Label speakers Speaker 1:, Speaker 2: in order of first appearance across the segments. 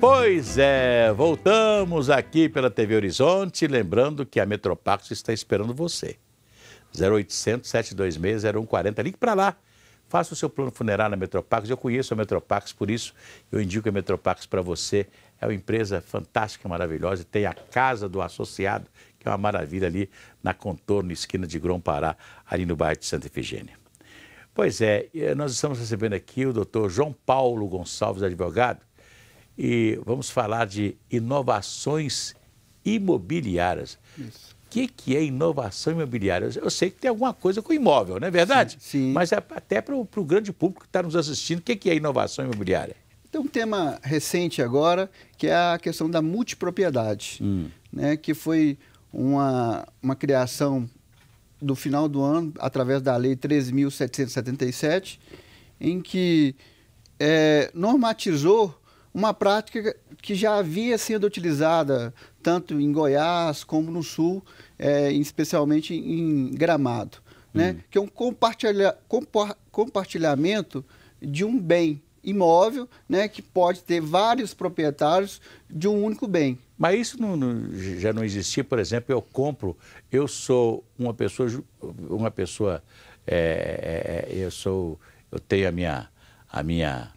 Speaker 1: Pois é, voltamos aqui pela TV Horizonte, lembrando que a Metropax está esperando você. 0800 726 0140, ligue para lá. Faça o seu plano funerário na Metropax. Eu conheço a Metropax, por isso eu indico a Metropax para você. É uma empresa fantástica, maravilhosa. Tem a Casa do Associado, que é uma maravilha ali na contorno, esquina de Grão Pará, ali no bairro de Santa Efigênia. Pois é, eh, nós estamos recebendo aqui o doutor João Paulo Gonçalves, advogado, e vamos falar de inovações imobiliárias. Isso. O que, que é inovação imobiliária? Eu sei que tem alguma coisa com imóvel, não é verdade? Sim. sim. Mas é até para o grande público que está nos assistindo, o que, que é inovação imobiliária?
Speaker 2: Tem um tema recente agora, que é a questão da multipropriedade, hum. né, que foi uma, uma criação do final do ano, através da Lei 3.777, em que é, normatizou uma prática que já havia sido utilizada tanto em Goiás como no Sul, é, especialmente em Gramado, né? Uhum. que é um compartilha, compa, compartilhamento de um bem imóvel, né, que pode ter vários proprietários de um único bem. Mas isso não, não, já não existia, por exemplo, eu compro, eu sou
Speaker 1: uma pessoa, uma pessoa, é, é, é, eu sou, eu tenho a minha, a minha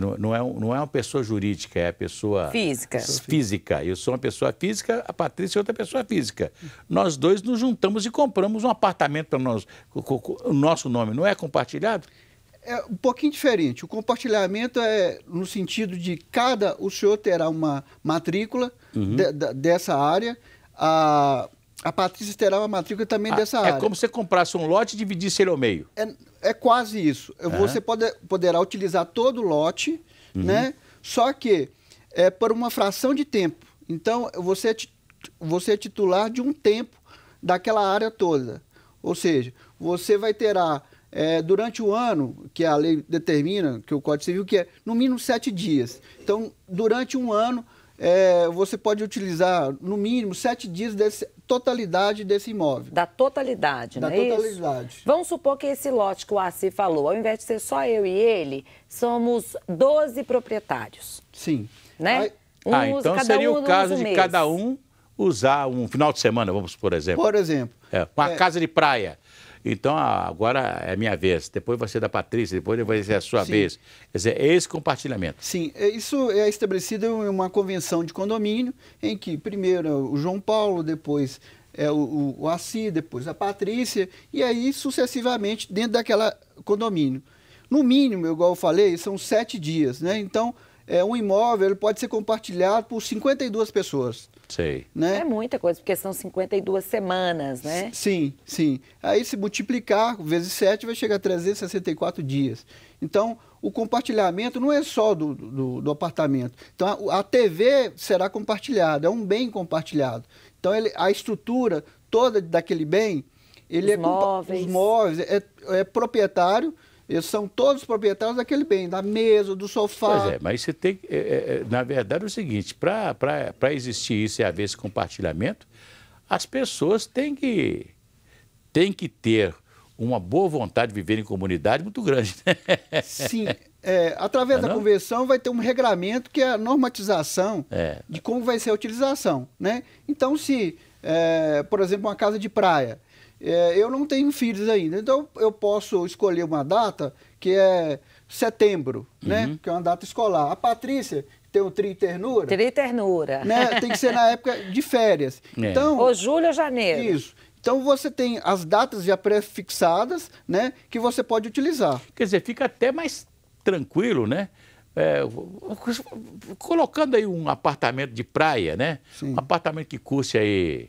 Speaker 1: não, é, não é uma pessoa jurídica, é a pessoa. Física. Física. Eu sou uma pessoa física, a Patrícia é outra pessoa física. Nós dois nos juntamos e compramos
Speaker 2: um apartamento para nós. O nosso nome não é compartilhado? É um pouquinho diferente. O compartilhamento é no sentido de cada. O senhor terá uma matrícula uhum. de, de, dessa área. A, a Patrícia terá uma matrícula também ah, dessa é área. É como se você comprasse um lote e dividisse ele ao meio. É, é quase isso. Uhum. Você pode, poderá utilizar todo o lote, uhum. né? Só que é por uma fração de tempo. Então, você é, você é titular de um tempo daquela área toda. Ou seja, você vai terá é, durante o ano, que a lei determina, que o Código Civil, que é no mínimo sete dias. Então, durante um ano, é, você pode utilizar no mínimo sete dias da totalidade desse imóvel. Da
Speaker 3: totalidade, né? da não é totalidade. Isso? Vamos supor que esse lote que o Assi falou, ao invés de ser só eu e ele, somos 12 proprietários. Sim. Né? Aí, um ah, usa, então seria um o caso de mês. cada
Speaker 1: um usar um final de semana, vamos por exemplo. Por exemplo. É, uma é, casa de praia. Então ah, agora é minha vez, depois vai ser da Patrícia, depois vai ser a sua Sim. vez. Quer dizer, é esse compartilhamento.
Speaker 2: Sim, é, isso é estabelecido em uma convenção de condomínio, em que primeiro é o João Paulo, depois é o, o Assi, depois a Patrícia, e aí sucessivamente dentro daquela condomínio. No mínimo, igual eu falei, são sete dias, né? Então, é, um imóvel ele pode ser compartilhado por 52 pessoas.
Speaker 3: Né? É muita coisa, porque são 52 semanas, né? Sim,
Speaker 2: sim. Aí se multiplicar vezes 7 vai chegar a 364 dias. Então, o compartilhamento não é só do, do, do apartamento. Então, a, a, TV será compartilhada, é um bem compartilhado. Então, ele, a estrutura toda daquele bem, ele os é móveis. os móveis, é, é proprietário eles são todos proprietários daquele bem, da mesa, do sofá. Pois é,
Speaker 1: mas você tem. É, é, é, na verdade, é o seguinte: para existir isso e haver esse compartilhamento, as pessoas têm que, têm que ter uma boa vontade de viver em comunidade muito grande. Né? Sim.
Speaker 2: É, através é da convenção vai ter um regramento que é a normatização é. de como vai ser a utilização. Né? Então, se, por exemplo, uma casa de praia é, eu não tenho filhos ainda, então eu posso escolher uma data que é setembro, né? uhum. né? Que é uma data escolar. A Patrícia tem o tri ternura.
Speaker 3: Tri ternura.
Speaker 2: Né? Tem que ser na época de férias. É. Então, ou julho ou janeiro. Isso. Então você tem as datas já prefixadas, né, que você pode utilizar. Quer dizer, fica até mais tranquilo, né? É, colocando aí um apartamento de
Speaker 1: praia, né? Sim. Um apartamento que custe aí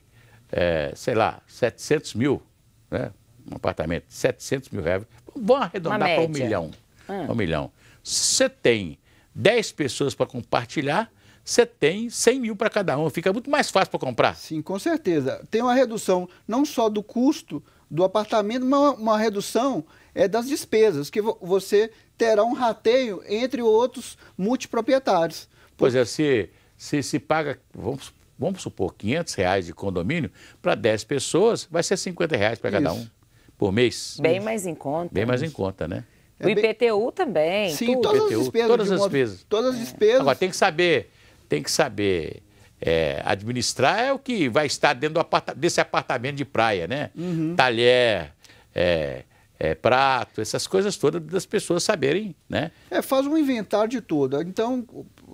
Speaker 1: é, sei lá, 700 mil, né? um apartamento de 700 mil reais, vamos arredondar para um milhão. Hum. Um milhão. Você tem 10 pessoas para compartilhar, você tem 100 mil
Speaker 2: para cada um. Fica muito mais fácil para comprar. Sim, com certeza. Tem uma redução não só do custo do apartamento, mas uma redução é das despesas, que você terá um rateio entre outros multiproprietários.
Speaker 1: Pois é, se, se, se paga, vamos vamos supor, 500 reais de condomínio, para 10 pessoas, vai ser 50 reais para cada um por mês. Bem Isso.
Speaker 3: mais em conta. Bem mais em
Speaker 1: conta, né? É o IPTU
Speaker 3: bem... também. Sim, tudo. todas IPTU, as despesas. Todas as despesas.
Speaker 1: Todas as despesas. Agora, tem que saber, tem que saber é, administrar é o que vai estar dentro aparta... desse apartamento de praia, né? Uhum. Talher, é, é, prato, essas coisas todas das pessoas saberem, né?
Speaker 2: É, faz um inventário de tudo. Então,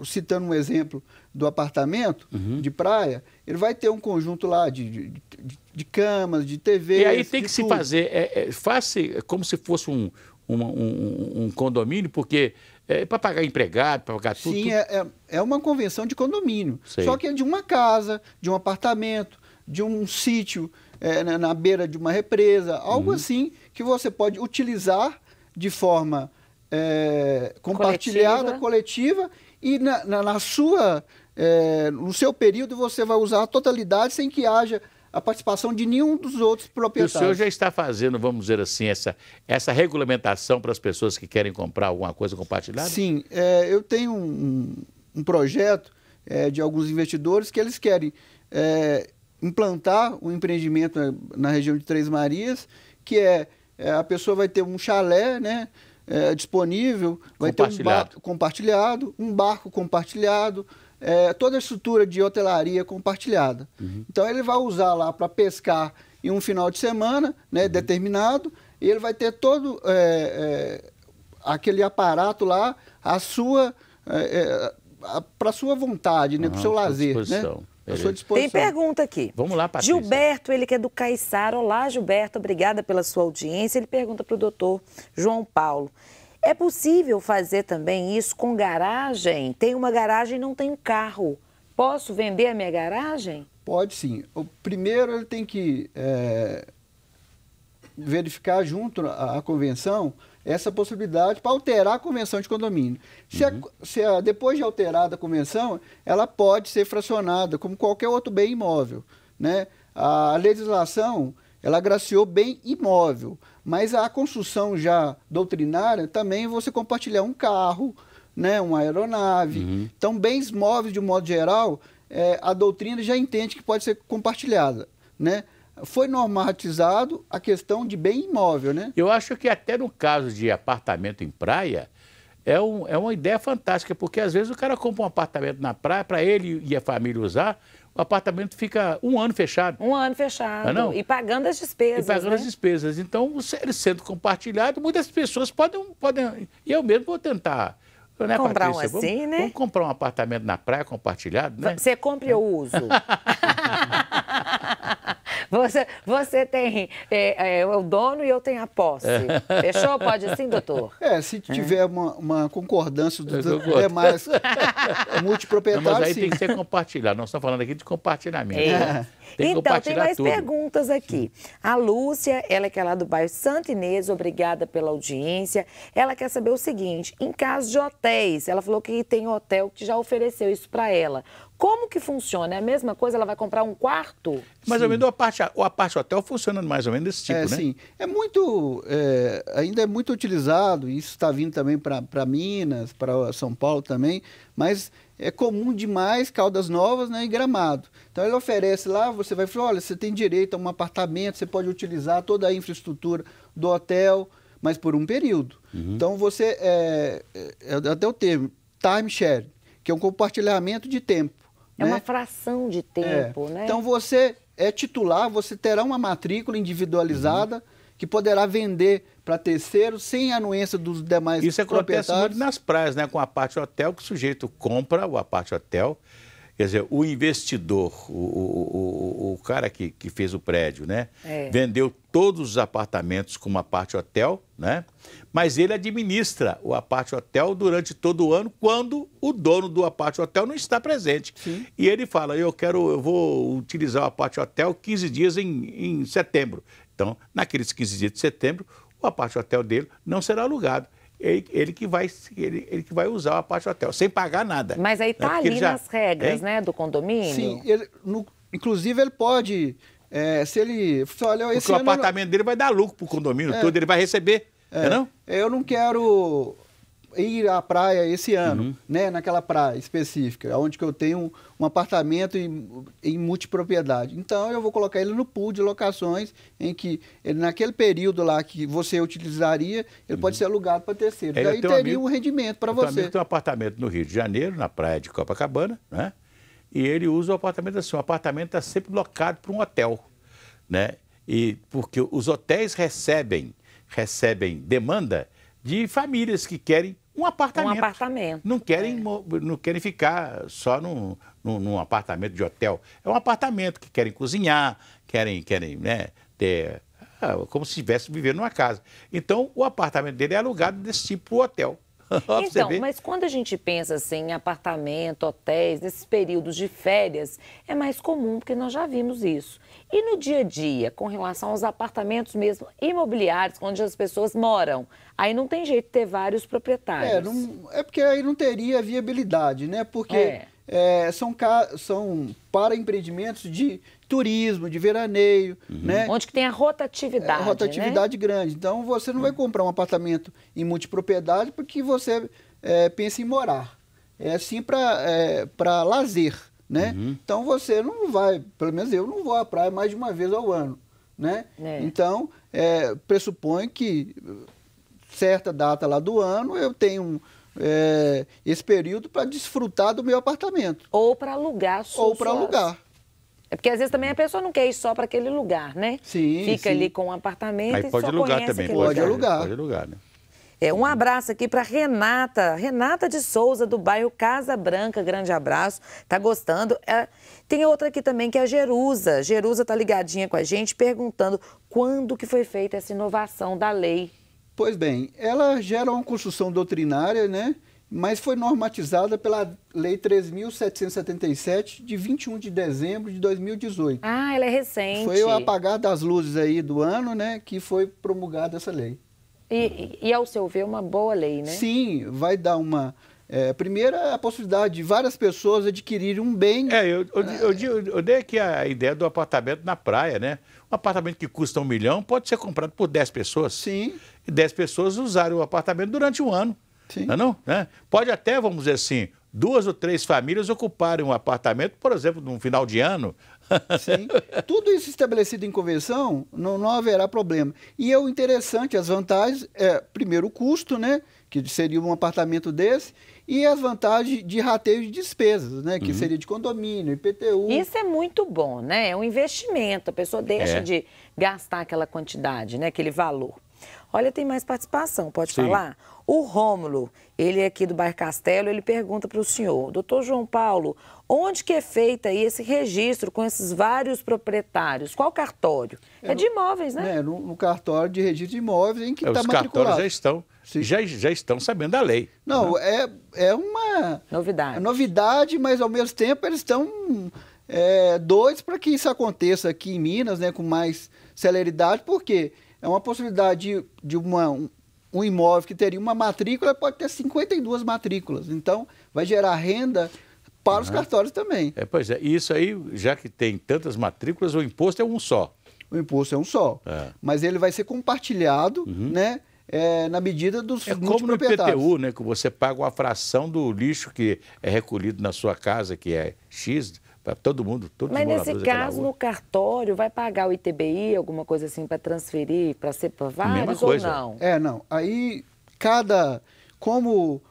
Speaker 2: citando um exemplo do apartamento uhum. de praia, ele vai ter um conjunto lá de, de, de, de camas, de TV. E aí tem que tudo. se fazer,
Speaker 1: é, é, faça como se fosse um, um, um condomínio, porque é, é para pagar empregado, para pagar tudo. Sim, tudo. É,
Speaker 2: é, é uma convenção de condomínio. Sei. Só que é de uma casa, de um apartamento, de um sítio, é, na, na, beira de uma represa, algo uhum. assim que você pode utilizar de forma é, compartilhada, coletiva, coletiva e na, na, na sua, é, no seu período você vai usar a totalidade sem que haja a participação de nenhum dos outros proprietários. o senhor já
Speaker 1: está fazendo, vamos dizer assim, essa, essa regulamentação para as pessoas que querem comprar alguma coisa compartilhada? Sim,
Speaker 2: é, eu tenho um, um projeto é, de alguns investidores que eles querem é, implantar um empreendimento na, na região de Três Marias, que é é, a pessoa vai ter um chalé, né? É, disponível, vai ter um barco compartilhado, um barco compartilhado, é, toda a estrutura de hotelaria compartilhada. Uhum. Então ele vai usar lá para pescar em um final de semana, né, uhum. determinado, e ele vai ter todo é, é aquele aparato lá, a sua é, é, para sua vontade, né, uhum, para o seu lazer, né? Eu sou disposição. Tem pergunta
Speaker 3: aqui. Vamos lá, Patrícia. Gilberto, ele que é do Caiçara. Olá, Gilberto, obrigada pela sua audiência. Ele pergunta para o doutor João Paulo. É possível fazer também isso com garagem? Tem uma garagem e não tem um carro. Posso vender a minha garagem?
Speaker 2: Pode sim. O primeiro ele tem que é, verificar junto à, à convenção essa possibilidade para alterar a convenção de condomínio. Se, uhum. a, se a, depois de alterada a convenção, ela pode ser fracionada como qualquer outro bem imóvel. Né? A legislação ela agraciou bem imóvel, mas a construção já doutrinária também você compartilhar um carro, né, uma aeronave. Uhum. Então, bens móveis, de um modo geral, é, a doutrina já entende que pode ser compartilhada. Né? foi normatizado a questão de bem imóvel, né? Eu acho que até no caso
Speaker 1: de apartamento em praia, é, um, é uma ideia fantástica, porque às vezes o cara compra um apartamento na praia para ele e a família usar, o apartamento fica um ano fechado.
Speaker 3: Um ano fechado. Não, é E pagando as despesas. E pagando né? as
Speaker 1: despesas. Então, ele sendo compartilhado, muitas pessoas podem. podem e eu mesmo vou tentar. Né, comprar Patrícia? um vamos, assim, né? Vamos comprar um apartamento na praia compartilhado, né? Você compra
Speaker 3: e eu uso. Você, você tem é, é, o dono e eu tenho a posse. É. Fechou? Pode assim, doutor? É, se tiver uma,
Speaker 2: uma, concordância dos demais
Speaker 3: é multiproprietários, Mas aí sim. tem que ser
Speaker 2: compartilhado.
Speaker 1: Nós estamos falando aqui de compartilhamento. É. é. Tem então, tem mais tudo.
Speaker 3: perguntas aqui. A Lúcia, ela que é lá do bairro Santa Inês, obrigada pela audiência. Ela quer saber o seguinte, em caso de hotéis, ela falou que tem hotel que já ofereceu isso para ela. Como que funciona? É a mesma coisa? Ela vai comprar um quarto?
Speaker 1: Mais sim. ou menos a parte, a parte hotel funciona mais ou
Speaker 2: menos desse tipo, é, né? Sim. É muito, é, ainda é muito utilizado, isso está vindo também para Minas, para São Paulo também, mas é comum demais Caldas Novas né, e Gramado. Então ele oferece lá, você vai falar, olha, você tem direito a um apartamento, você pode utilizar toda a infraestrutura do hotel, mas por um período. Uhum. Então você, é, é, é até o termo, timeshare, que é um compartilhamento de tempo. É né? uma
Speaker 3: fração de é.
Speaker 2: tempo, é. né? Então você é titular, você terá uma matrícula individualizada, uhum que poderá vender para terceiros sem anuência dos demais Isso acontece muito
Speaker 1: nas praias, né? com a parte hotel, que o sujeito compra o aparte hotel. Quer dizer, o investidor, o, o, o, o cara que, que fez o prédio, né? É. Vendeu todos os apartamentos com uma parte hotel, né? Mas ele administra o aparte hotel durante todo o ano quando o dono do aparte hotel não está presente. Sim. E ele fala: "Eu quero, eu vou utilizar o aparte hotel 15 dias em, em setembro. Então, naqueles 15 dias de setembro, o Apache hotel dele não será alugado. Ele, ele, que vai,
Speaker 2: ele, ele, que vai usar o Apache hotel, sem pagar nada. Mas aí está né? Tá ali já... nas regras, é?
Speaker 3: né, do condomínio? Sim,
Speaker 2: ele, no, inclusive ele pode, é, se ele... Olha, Porque o apartamento não... dele vai dar lucro para o condomínio é. todo, ele vai receber, é. não é não? Eu não quero ir à praia esse ano, uhum. né? Naquela praia específica, onde que eu tenho um apartamento em, em multipropriedade. Então eu vou colocar ele no pool de locações em que ele, naquele período lá que você utilizaria, ele uhum. pode ser alugado para terceiro. Ele Daí teria amigo, um rendimento para você. Amigo tem
Speaker 1: um apartamento no Rio de Janeiro, na praia de Copacabana, né? E ele usa o apartamento assim. O apartamento está sempre locado para um hotel, né? E porque os hotéis recebem recebem demanda de famílias que querem
Speaker 3: um apartamento. Um apartamento.
Speaker 1: Não querem, é. não querem ficar só num, num, num, apartamento de hotel. É um apartamento que querem cozinhar, querem, querem né, ter. Ah, como se estivesse vivendo numa casa. Então, o apartamento dele é alugado desse tipo para o hotel. então, mas
Speaker 3: quando a gente pensa assim, em apartamento, hotéis, nesses períodos de férias, é mais comum, porque nós já vimos isso. E no dia a dia, com relação aos apartamentos mesmo, imobiliários, onde as pessoas moram, aí não tem jeito de ter vários proprietários. É, não,
Speaker 2: é porque aí não teria viabilidade, né? Porque é é, são, são para empreendimentos de turismo, de veraneio, uhum.
Speaker 3: né? Onde que tem a
Speaker 2: rotatividade, é, Rotatividade né? grande. Então, você não uhum. vai comprar um apartamento em multipropriedade porque você é, pensa em morar. É assim para é, lazer, né? Uhum. Então, você não vai, pelo menos eu não vou à praia mais de uma vez ao ano, né? É. Então, é, pressupõe que certa data lá do ano eu tenho... Um, é, esse período para desfrutar do meu apartamento. Ou para alugar. Sua, Ou para alugar.
Speaker 3: É porque às vezes também a pessoa não quer ir só para aquele lugar, né? Sim. Fica sim. ali com um apartamento Aí e pode só alugar também. Pode, alugar. Pode alugar, né? É, um abraço aqui para Renata, Renata de Souza, do bairro Casa Branca, grande abraço, tá gostando. É, tem outra aqui também que é a Jerusa, Jerusa tá ligadinha com a gente, perguntando quando que foi feita essa inovação da lei
Speaker 2: Pois bem, ela gera uma
Speaker 3: construção doutrinária,
Speaker 2: né? mas foi normatizada pela Lei 3.777, de 21 de dezembro de 2018.
Speaker 3: Ah, ela é recente. Foi o
Speaker 2: apagar das luzes aí do ano, né, que foi promulgada essa lei.
Speaker 3: E, e ao seu ver, uma boa lei, né?
Speaker 2: Sim, vai dar uma... É, primeira, a possibilidade de várias pessoas adquirirem um bem. É, eu,
Speaker 1: eu, eu, eu dei aqui a ideia do apartamento na praia, né? Um apartamento que custa um milhão pode ser comprado por 10 pessoas. Sim. E 10 pessoas usarem o apartamento durante um ano. Sim. Não, é não né? Pode até, vamos dizer assim, duas ou três famílias ocuparem um apartamento, por exemplo, num final de ano.
Speaker 2: Sim. Tudo isso estabelecido em convenção, não, não haverá problema. E é o interessante, as vantagens, é, primeiro o custo, né? Que seria um apartamento desse, e as vantagens de rateio de despesas, né? Que uhum. seria de condomínio, IPTU.
Speaker 3: Isso é muito bom, né? É um investimento. A pessoa deixa é. de gastar aquela quantidade, né? Aquele valor. Olha, tem mais participação, pode Sim. falar? O Rômulo, ele é aqui do Bairro Castelo, ele pergunta para o senhor, doutor João Paulo, onde que é feito aí esse registro com esses vários proprietários? Qual cartório? É, é de imóveis, né? É, no, no, cartório de registro de imóveis em que está é, tá
Speaker 1: matriculado. Os cartórios já estão, já, já estão sabendo da lei.
Speaker 2: Não, né? é, é uma... Novidade. É novidade, mas ao mesmo tempo eles estão é, doidos para que isso aconteça aqui em Minas, né, com mais celeridade, porque quê? É uma possibilidade de uma, um, um imóvel que teria uma matrícula, pode ter 52 matrículas. Então, vai gerar renda para uhum. os cartórios também.
Speaker 1: É, pois é, e isso aí, já que tem tantas matrículas, o imposto é um só.
Speaker 2: O imposto é um só. É. Mas ele vai ser compartilhado, uhum. né? É, na medida dos é como no IPTU,
Speaker 1: né, que você paga uma fração do lixo que é recolhido na sua casa, que é X, para
Speaker 2: todo mundo, todos Mas nesse caso, no
Speaker 3: cartório, vai pagar o ITBI, alguma coisa assim, para transferir, para ser para vários ou não?
Speaker 2: É, não. Aí, cada... Como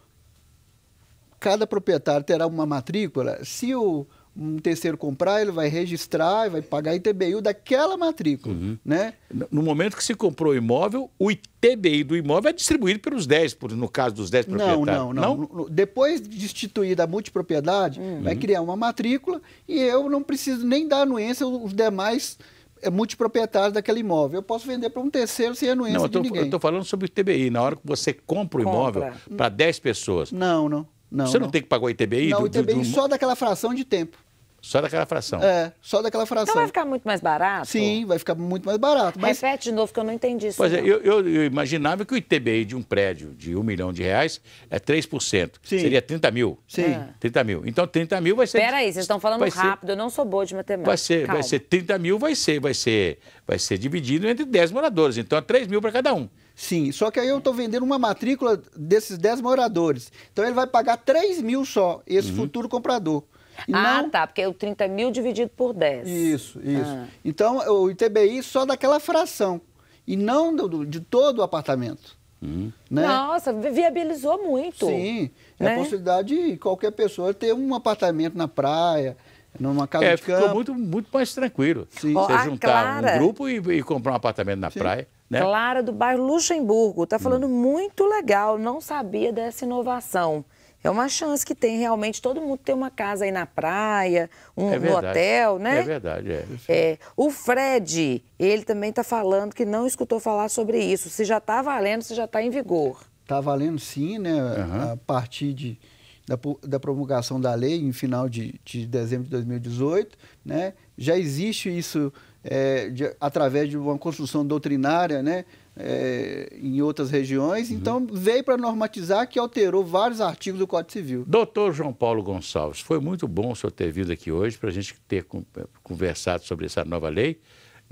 Speaker 2: cada proprietário terá uma matrícula, se o um terceiro comprar, ele vai registrar, vai pagar ITBI daquela matrícula, uhum. né? No momento que se comprou o imóvel, o ITBI do imóvel é distribuído pelos 10, no caso dos 10 proprietários. Não, não, não. Depois de instituída a multipropriedade, uhum. vai criar uma matrícula e eu não preciso nem dar anuência aos demais eh, multiproprietários daquele imóvel. Eu posso vender para um terceiro sem anuência não, eu tô, de ninguém. eu estou
Speaker 1: falando sobre o ITBI. Na hora que você compra o compra. imóvel para 10 pessoas...
Speaker 2: Não, não. Não, Você não, não,
Speaker 1: tem que pagar o ITBI? Não, o ITBI do, do... só
Speaker 2: daquela fração de tempo.
Speaker 1: Só daquela fração.
Speaker 3: É, só daquela fração. Então vai ficar muito mais barato? Sim, vai ficar muito mais barato. Mas... Repete de novo que eu não entendi isso. Pois é, eu,
Speaker 1: eu, eu, imaginava que o ITBI de um prédio de um milhão de reais é 3%. Sim. Seria 30 mil. Sim. É. 30 mil. Então 30 mil vai ser. Espera aí, vocês estão
Speaker 3: falando rápido, ser... eu não sou boa de matemática. Vai ser, vai ser
Speaker 1: 30 mil, vai ser, vai ser, vai ser dividido entre 10
Speaker 2: moradores. Então é 3 mil para cada um. Sim, só que aí eu estou vendendo uma matrícula desses 10 moradores. Então ele vai pagar 3 mil só, esse uhum. futuro comprador.
Speaker 3: E ah, não... tá, porque é o 30 mil dividido por 10. Isso,
Speaker 2: isso. Ah. Então o ITBI só daquela fração e não do, de todo o apartamento. Uhum. Né?
Speaker 3: Nossa, viabilizou muito. Sim,
Speaker 2: né? é a né? possibilidade de qualquer pessoa ter um apartamento na praia, numa casa é, de campo. Ficou muito, muito
Speaker 1: mais tranquilo. Sim. Você juntar Clara... um grupo e, e, comprar um apartamento na Sim. praia.
Speaker 3: Né? Clara do bairro Luxemburgo, está falando hum. muito legal, não sabia dessa inovação. É uma chance que tem realmente todo mundo ter uma casa aí na praia, um é hotel, né? É verdade, é. é. O Fred, ele também está falando que não escutou falar sobre isso. Se já está valendo, se já está em vigor. Está valendo sim, né? Uhum.
Speaker 2: A partir de, da, da, promulgação da lei, em final de, de dezembro de 2018, né? Já existe isso é, de, através de uma construção doutrinária, né? É, em outras regiões. Uhum. Então, veio para normatizar que alterou vários artigos do Código Civil.
Speaker 1: Doutor João Paulo Gonçalves, foi muito bom o senhor ter vindo aqui hoje para a gente ter é, conversado sobre essa nova lei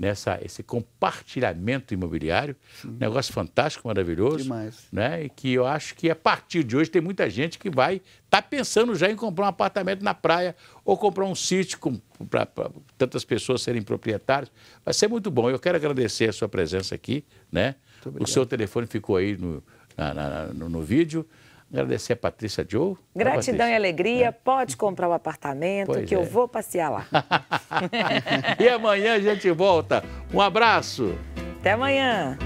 Speaker 1: nessa esse compartilhamento imobiliário, Sim. negócio fantástico, maravilhoso, Demais. né? E que eu acho que a partir de hoje tem muita gente que vai estar tá pensando já em comprar um apartamento na praia ou comprar um sítio para tantas pessoas serem proprietárias Vai ser muito bom. Eu quero agradecer a sua presença aqui, né? O seu telefone ficou aí no, na, na, no, no vídeo. Agradecer a Patrícia Joe. Gratidão e
Speaker 3: alegria. É. Pode comprar o um apartamento pois que é. eu vou passear lá.
Speaker 1: e amanhã a gente volta. Um abraço.
Speaker 3: Até amanhã.